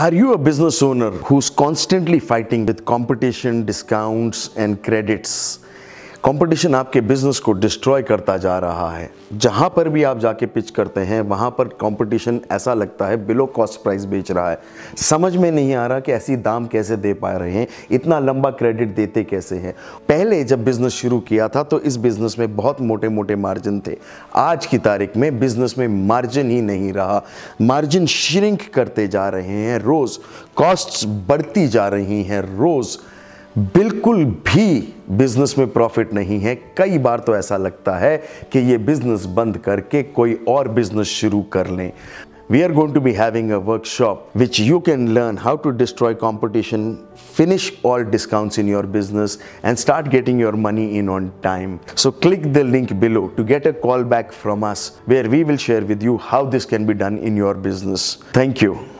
Are you a business owner who's constantly fighting with competition, discounts, and credits? Competition आपके business को destroy करता जा रहा है जहाँ पर भी आप जाके पिच करते हैं वहाँ पर कंपटीशन ऐसा लगता है बिलो कॉस्ट प्राइस बेच रहा है समझ में नहीं आ रहा कि ऐसी दाम कैसे दे पा रहे हैं इतना लंबा क्रेडिट देते कैसे हैं पहले जब बिज़नेस शुरू किया था तो इस बिज़नेस में बहुत मोटे मोटे मार्जिन थे आज की तारीख में बिज़नेस में मार्जिन ही नहीं रहा मार्जिन श्रिंक करते जा रहे हैं रोज़ कॉस्ट बढ़ती जा रही हैं रोज़ बिल्कुल भी बिजनेस में प्रॉफिट नहीं है कई बार तो ऐसा लगता है कि ये बिजनेस बंद करके कोई और बिजनेस शुरू कर लें we are going to be having a workshop which you can learn how to destroy competition, finish all discounts in your business and start getting your money in on time. So click the link below to get a call back from us where we will share with you how this can be done in your business. Thank you.